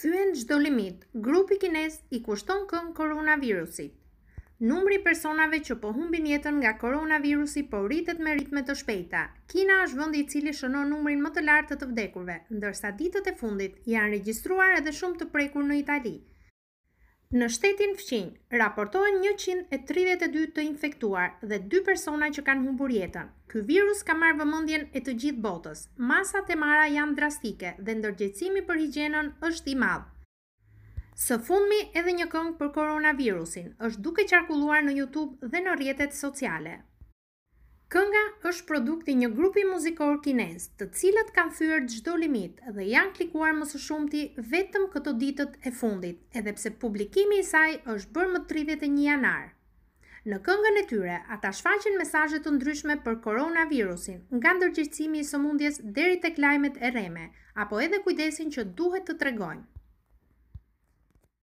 thyen gjdo limit, grupi kines i kushton këm koronavirusit. Numri personave që po humbin jetën nga koronavirusi po rritet me ritme të shpejta. Kina është vëndi i cili shënon numrin më të lartë të të vdekurve, ndërsa ditët e fundit janë registruar edhe shumë të prekur në Italië. Në shtetin fqinj, raportohen 132 të infektuar dhe 2 persona që kanë humbur jetën. Ky virus ka marrë vëmendjen e të gjithë botës. Masat e marra janë drastike dhe ndërgjegjësimi për higjienën është i madh. Së fundmi edhe një këngë për koronavirusin është duke qarkulluar në YouTube dhe në rrjetet sociale. Kënga është produkti një grupi muzikor kines, të cilët kanë thyrë gjdo limit dhe janë klikuar më së shumëti vetëm këto ditët e fundit, edhe pse publikimi i saj është bërë më 31 janar. Në këngën e tyre, ata shfaqin mesajet të ndryshme për koronavirusin, nga ndërgjithësimi i sëmundjes deri të klajmet e reme, apo edhe kujdesin që duhet të tregojmë.